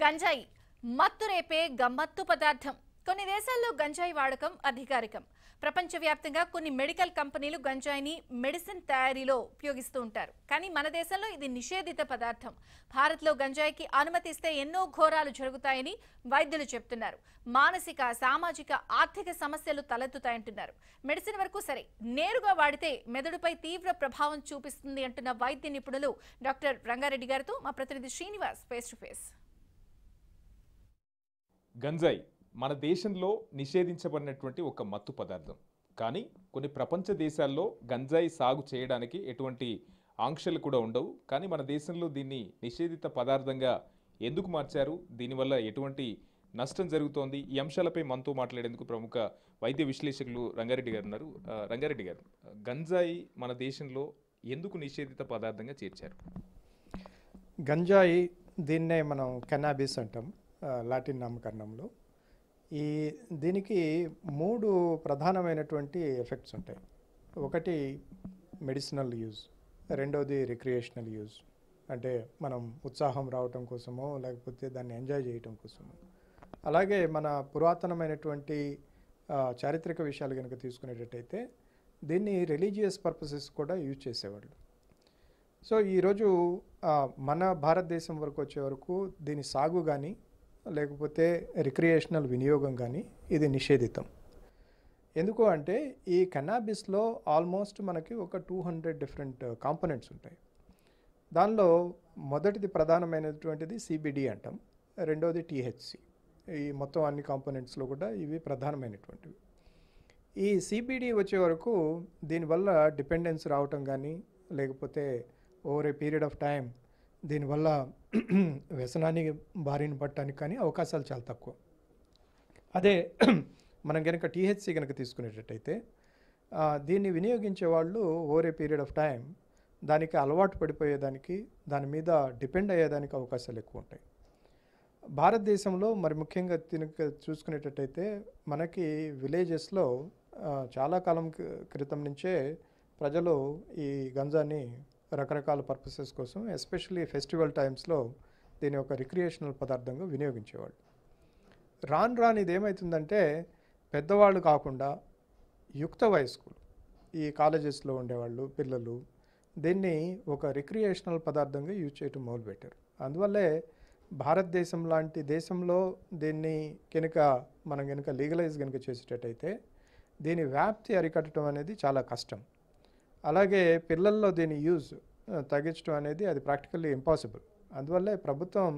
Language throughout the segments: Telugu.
గంజాయి మత్తు రేపే గమ్మత్తు పదార్థం కొన్ని దేశాల్లో గంజాయి వాడకం అధికారికం ప్రపంచవ్యాప్తంగా కొన్ని మెడికల్ కంపెనీలు గంజాయిని మెడిసిన్ తయారీలో ఉపయోగిస్తూ ఉంటారు కానీ మన దేశంలో ఇది నిషేధిత పదార్థం భారత్లో గంజాయికి అనుమతిస్తే ఎన్నో ఘోరాలు జరుగుతాయని వైద్యులు చెప్తున్నారు మానసిక సామాజిక ఆర్థిక సమస్యలు తలెత్తుతాయంటున్నారు మెడిసిన్ వరకు సరే నేరుగా వాడితే మెదడుపై తీవ్ర ప్రభావం చూపిస్తుంది అంటున్న వైద్య నిపుణులు డాక్టర్ రంగారెడ్డి గారితో మా ప్రతినిధి శ్రీనివాస్ ఫేస్ టు ఫేస్ గంజాయి మన దేశంలో నిషేధించబడినటువంటి ఒక మత్తు పదార్థం కానీ కొన్ని ప్రపంచ దేశాల్లో గంజాయి సాగు చేయడానికి ఎటువంటి ఆంక్షలు కూడా ఉండవు కానీ మన దేశంలో దీన్ని నిషేధిత పదార్థంగా ఎందుకు మార్చారు దీనివల్ల ఎటువంటి నష్టం జరుగుతోంది ఈ అంశాలపై మనతో మాట్లాడేందుకు ప్రముఖ వైద్య విశ్లేషకులు రంగారెడ్డి గారు ఉన్నారు రంగారెడ్డి గారు గంజాయి మన దేశంలో ఎందుకు నిషేధిత పదార్థంగా చేర్చారు గంజాయి దీన్నే మనం కెనాబిస్ అంటాం లాటిన్ నామకరణంలో ఈ దీనికి మూడు ప్రధానమైనటువంటి ఎఫెక్ట్స్ ఉంటాయి ఒకటి మెడిసినల్ యూజ్ రెండవది రిక్రియేషనల్ యూజ్ అంటే మనం ఉత్సాహం రావటం కోసమో లేకపోతే దాన్ని ఎంజాయ్ చేయటం కోసమో అలాగే మన పురాతనమైనటువంటి చారిత్రక విషయాలు కనుక తీసుకునేటట్టయితే దీన్ని రిలీజియస్ పర్పసెస్ కూడా యూజ్ చేసేవాళ్ళు సో ఈరోజు మన భారతదేశం వరకు వచ్చే వరకు దీని సాగు కానీ లేకపోతే రిక్రియేషనల్ వినియోగం కానీ ఇది నిషేధితం ఎందుకు అంటే ఈ కెనాబిస్లో ఆల్మోస్ట్ మనకి ఒక టూ హండ్రెడ్ డిఫరెంట్ కాంపోనెంట్స్ ఉంటాయి దానిలో మొదటిది ప్రధానమైనటువంటిది సిబిడి అంటాం రెండవది టీహెచ్సి ఈ మొత్తం అన్ని కాంపోనెంట్స్లో కూడా ఇవి ప్రధానమైనటువంటివి ఈ సిబిడి వచ్చే వరకు దీనివల్ల డిపెండెన్స్ రావటం కానీ లేకపోతే over a period of time దీనివల్ల వ్యసనాన్ని బారిన పట్టడానికి కానీ అవకాశాలు చాలా తక్కువ అదే మనం కనుక టీహెచ్సి కనుక తీసుకునేటట్టయితే దీన్ని వినియోగించే వాళ్ళు over a period of time దానికి అలవాటు పడిపోయేదానికి దాని మీద డిపెండ్ అయ్యేదానికి అవకాశాలు ఎక్కువ ఉంటాయి భారతదేశంలో మరి ముఖ్యంగా దీనికి చూసుకునేటట్టయితే మనకి విలేజెస్లో చాలా కాలం క్రితం నుంచే ప్రజలు ఈ గంజాన్ని రకరకాల పర్పసెస్ కోసం ఎస్పెషల్లీ ఫెస్టివల్ టైమ్స్లో దీని యొక్క రిక్రియేషనల్ పదార్థంగా వినియోగించేవాళ్ళు రాను రాని ఇది ఏమవుతుందంటే పెద్దవాళ్ళు కాకుండా యుక్త వయస్కులు ఈ కాలేజెస్లో ఉండేవాళ్ళు పిల్లలు దీన్ని ఒక రిక్రియేషనల్ పదార్థంగా యూజ్ చేయటం మొదలుపెట్టారు అందువల్లే భారతదేశం లాంటి దేశంలో దీన్ని కనుక మనం కనుక లీగలైజ్ కనుక చేసేటట్టయితే దీని వ్యాప్తి అరికట్టడం అనేది చాలా కష్టం అలాగే పిల్లల్లో దీని యూజ్ తగ్గించడం అనేది అది ప్రాక్టికల్లీ ఇంపాసిబుల్ అందువల్ల ప్రభుత్వం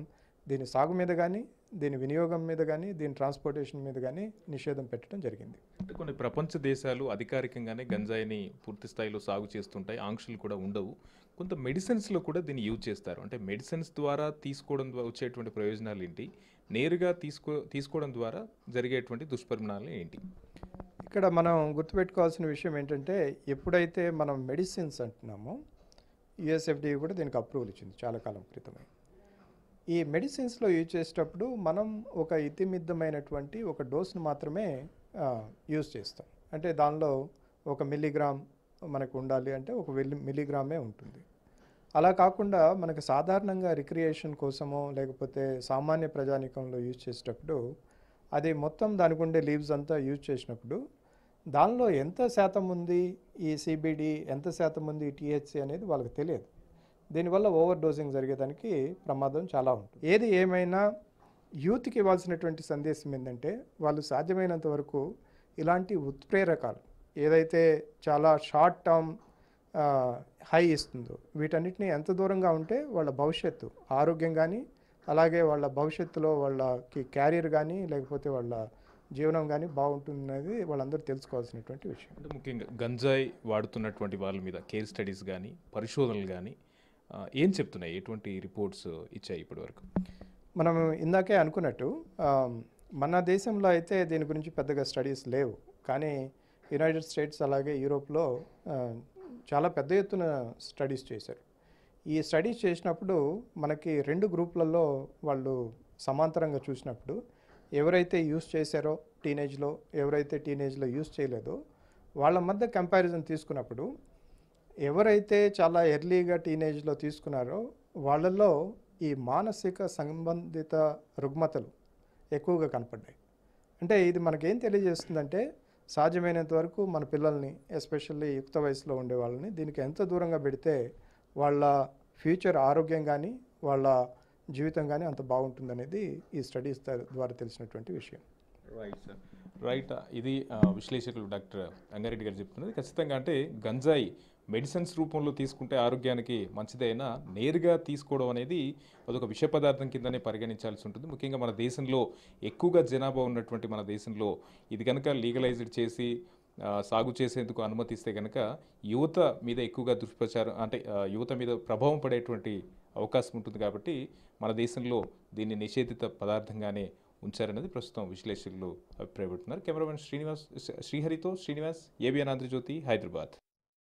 దీని సాగు మీద కానీ దీని వినియోగం మీద కానీ దీని ట్రాన్స్పోర్టేషన్ మీద కానీ నిషేధం పెట్టడం జరిగింది అంటే కొన్ని ప్రపంచ దేశాలు అధికారికంగానే గంజాయిని పూర్తి స్థాయిలో సాగు చేస్తుంటాయి ఆంక్షలు కూడా ఉండవు కొంత మెడిసిన్స్లో కూడా దీన్ని యూజ్ చేస్తారు అంటే మెడిసిన్స్ ద్వారా తీసుకోవడం ద్వారా వచ్చేటువంటి ప్రయోజనాలు ఏంటి నేరుగా తీసుకో తీసుకోవడం ద్వారా జరిగేటువంటి దుష్పరిణామాలు ఏంటి ఇక్కడ మనం గుర్తుపెట్టుకోవాల్సిన విషయం ఏంటంటే ఎప్పుడైతే మనం మెడిసిన్స్ అంటున్నామో యుఎస్ఎఫ్డిఏ కూడా దీనికి అప్రూవల్ ఇచ్చింది చాలా కాలం క్రితమే ఈ మెడిసిన్స్లో యూజ్ చేసేటప్పుడు మనం ఒక ఇతిమిద్దమైనటువంటి ఒక డోస్ను మాత్రమే యూజ్ చేస్తాం అంటే దానిలో ఒక మిల్లీగ్రామ్ మనకు ఉండాలి అంటే ఒక మిల్లీగ్రామే ఉంటుంది అలా కాకుండా మనకు సాధారణంగా రిక్రియేషన్ కోసమో లేకపోతే సామాన్య ప్రజానికంలో యూజ్ చేసేటప్పుడు అది మొత్తం దానికి ఉండే లీవ్స్ అంతా యూజ్ చేసినప్పుడు దానిలో ఎంత శాతం ఉంది ఈ సిబిడి ఎంత శాతం ఉంది ఈ టీహెచ్సి అనేది వాళ్ళకి తెలియదు దీనివల్ల ఓవర్ డోసింగ్ జరిగేదానికి ప్రమాదం చాలా ఉంటుంది ఏది ఏమైనా యూత్కి ఇవ్వాల్సినటువంటి సందేశం ఏంటంటే వాళ్ళు సాధ్యమైనంత వరకు ఇలాంటి ఉత్ప్రేరకాలు ఏదైతే చాలా షార్ట్ టర్మ్ హై ఇస్తుందో వీటన్నిటిని ఎంత దూరంగా ఉంటే వాళ్ళ భవిష్యత్తు ఆరోగ్యం కానీ అలాగే వాళ్ళ భవిష్యత్తులో వాళ్ళకి క్యారియర్ కానీ లేకపోతే వాళ్ళ జీవనం కానీ బాగుంటుందనేది వాళ్ళందరూ తెలుసుకోవాల్సినటువంటి విషయం అంటే ముఖ్యంగా గంజాయి వాడుతున్నటువంటి వాళ్ళ మీద కేర్ స్టడీస్ కానీ పరిశోధనలు కానీ ఏం చెప్తున్నాయి ఎటువంటి రిపోర్ట్స్ ఇచ్చాయి ఇప్పటివరకు మనం ఇందాకే అనుకున్నట్టు మన దేశంలో అయితే దీని గురించి పెద్దగా స్టడీస్ లేవు కానీ యునైటెడ్ స్టేట్స్ అలాగే యూరోప్లో చాలా పెద్ద ఎత్తున స్టడీస్ చేశారు ఈ స్టడీస్ చేసినప్పుడు మనకి రెండు గ్రూపులలో వాళ్ళు సమాంతరంగా చూసినప్పుడు ఎవరైతే యూస్ చేశారో టీనేజ్లో ఎవరైతే టీనేజ్లో యూస్ చేయలేదో వాళ్ళ మధ్య కంపారిజన్ తీసుకున్నప్పుడు ఎవరైతే చాలా ఎర్లీగా టీనేజ్లో తీసుకున్నారో వాళ్ళల్లో ఈ మానసిక సంబంధిత రుగ్మతలు ఎక్కువగా కనపడ్డాయి అంటే ఇది మనకేం తెలియజేస్తుందంటే సాధ్యమైనంత వరకు మన పిల్లల్ని ఎస్పెషల్లీ యుక్త వయసులో ఉండే వాళ్ళని దీనికి ఎంత దూరంగా పెడితే వాళ్ళ ఫ్యూచర్ ఆరోగ్యం కానీ వాళ్ళ జీవితం కానీ అంత బాగుంటుందనేది ఈ స్టడీస్ ద్వారా తెలిసినటువంటి విషయం రైట్ సార్ రైట్ ఇది విశ్లేషకులు డాక్టర్ రంగారెడ్డి గారు చెప్తున్నది ఖచ్చితంగా అంటే గంజాయి మెడిసిన్స్ రూపంలో తీసుకుంటే ఆరోగ్యానికి మంచిదైనా నేరుగా తీసుకోవడం అనేది అదొక విష పదార్థం కిందనే పరిగణించాల్సి ఉంటుంది ముఖ్యంగా మన దేశంలో ఎక్కువగా జనాభా ఉన్నటువంటి మన దేశంలో ఇది కనుక లీగలైజ్డ్ చేసి సాగు చేసేందుకు అనుమతిస్తే కనుక యువత మీద ఎక్కువగా దుష్ప్రచారం అంటే యువత మీద ప్రభావం పడేటువంటి అవకాశం ఉంటుంది కాబట్టి మన దేశంలో దీన్ని నిషేధిత పదార్థంగానే ఉంచారన్నది ప్రస్తుతం విశ్లేషకులు అభిప్రాయపడుతున్నారు కెమెరామెన్ శ్రీనివాస్ శ్రీహరితో శ్రీనివాస్ ఏబిఎన్ ఆంధ్రజ్యోతి హైదరాబాద్